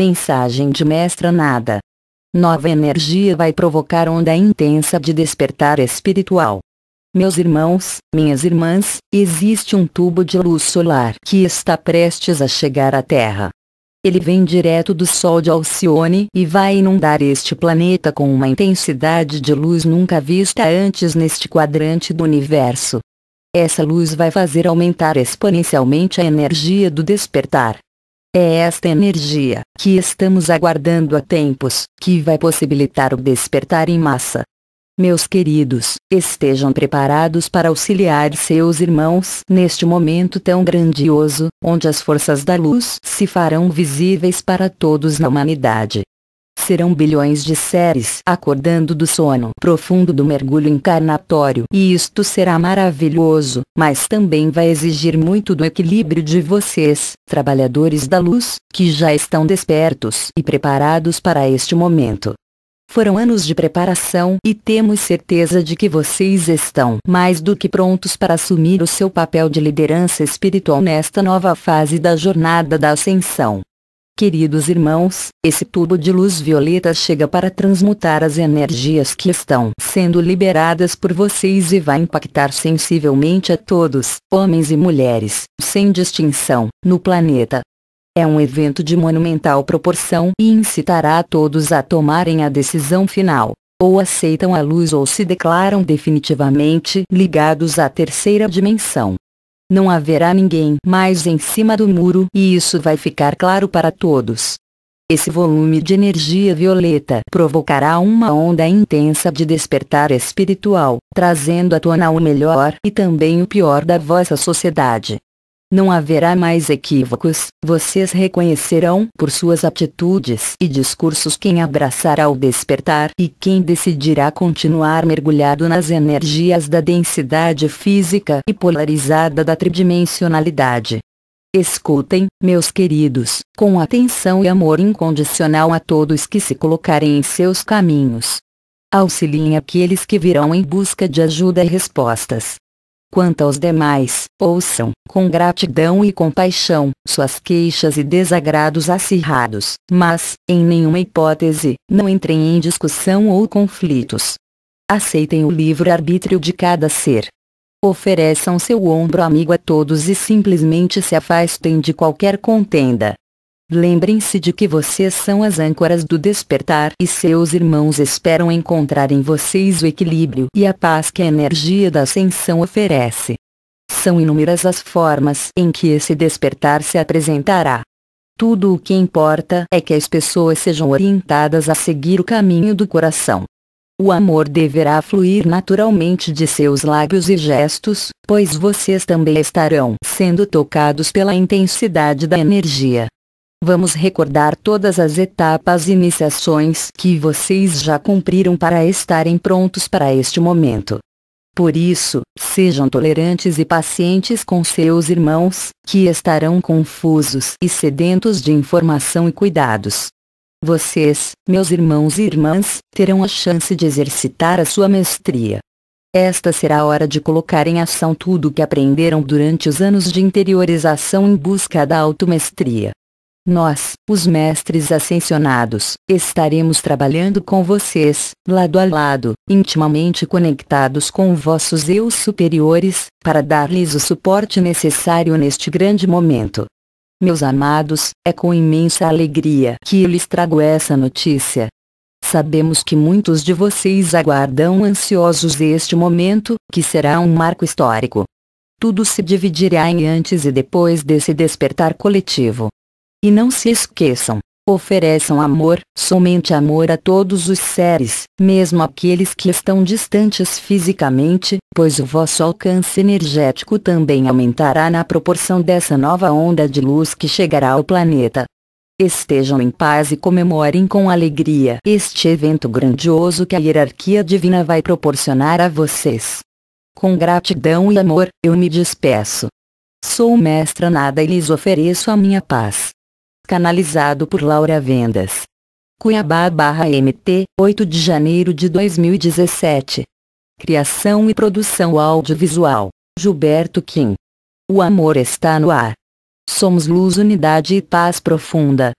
Mensagem de Mestra Nada. Nova energia vai provocar onda intensa de despertar espiritual. Meus irmãos, minhas irmãs, existe um tubo de luz solar que está prestes a chegar à Terra. Ele vem direto do Sol de Alcione e vai inundar este planeta com uma intensidade de luz nunca vista antes neste quadrante do universo. Essa luz vai fazer aumentar exponencialmente a energia do despertar. É esta energia que estamos aguardando há tempos que vai possibilitar o despertar em massa. Meus queridos, estejam preparados para auxiliar seus irmãos neste momento tão grandioso, onde as forças da luz se farão visíveis para todos na humanidade serão bilhões de séries acordando do sono profundo do mergulho encarnatório e isto será maravilhoso, mas também vai exigir muito do equilíbrio de vocês, trabalhadores da luz, que já estão despertos e preparados para este momento. Foram anos de preparação e temos certeza de que vocês estão mais do que prontos para assumir o seu papel de liderança espiritual nesta nova fase da jornada da ascensão. Queridos irmãos, esse tubo de luz violeta chega para transmutar as energias que estão sendo liberadas por vocês e vai impactar sensivelmente a todos, homens e mulheres, sem distinção, no planeta. É um evento de monumental proporção e incitará a todos a tomarem a decisão final. Ou aceitam a luz ou se declaram definitivamente ligados à terceira dimensão não haverá ninguém mais em cima do muro e isso vai ficar claro para todos. Esse volume de energia violeta provocará uma onda intensa de despertar espiritual, trazendo à tona o melhor e também o pior da vossa sociedade. Não haverá mais equívocos, vocês reconhecerão por suas atitudes e discursos quem abraçará o despertar e quem decidirá continuar mergulhado nas energias da densidade física e polarizada da tridimensionalidade. Escutem, meus queridos, com atenção e amor incondicional a todos que se colocarem em seus caminhos. Auxiliem aqueles que virão em busca de ajuda e respostas. Quanto aos demais, ouçam, com gratidão e compaixão, suas queixas e desagrados acirrados, mas, em nenhuma hipótese, não entrem em discussão ou conflitos. Aceitem o livre-arbítrio de cada ser. Ofereçam seu ombro amigo a todos e simplesmente se afastem de qualquer contenda, Lembrem-se de que vocês são as âncoras do despertar e seus irmãos esperam encontrar em vocês o equilíbrio e a paz que a energia da ascensão oferece. São inúmeras as formas em que esse despertar se apresentará. Tudo o que importa é que as pessoas sejam orientadas a seguir o caminho do coração. O amor deverá fluir naturalmente de seus lábios e gestos, pois vocês também estarão sendo tocados pela intensidade da energia. Vamos recordar todas as etapas e iniciações que vocês já cumpriram para estarem prontos para este momento. Por isso, sejam tolerantes e pacientes com seus irmãos, que estarão confusos e sedentos de informação e cuidados. Vocês, meus irmãos e irmãs, terão a chance de exercitar a sua mestria. Esta será a hora de colocar em ação tudo o que aprenderam durante os anos de interiorização em busca da automestria. Nós, os mestres ascensionados, estaremos trabalhando com vocês, lado a lado, intimamente conectados com vossos eus superiores, para dar-lhes o suporte necessário neste grande momento. Meus amados, é com imensa alegria que lhes trago essa notícia. Sabemos que muitos de vocês aguardam ansiosos este momento, que será um marco histórico. Tudo se dividirá em antes e depois desse despertar coletivo. E não se esqueçam, ofereçam amor, somente amor a todos os seres, mesmo aqueles que estão distantes fisicamente, pois o vosso alcance energético também aumentará na proporção dessa nova onda de luz que chegará ao planeta. Estejam em paz e comemorem com alegria este evento grandioso que a hierarquia divina vai proporcionar a vocês. Com gratidão e amor, eu me despeço. Sou mestra nada e lhes ofereço a minha paz canalizado por Laura Vendas. Cuiabá/MT, 8 de janeiro de 2017. Criação e produção audiovisual. Gilberto Kim. O amor está no ar. Somos luz, unidade e paz profunda.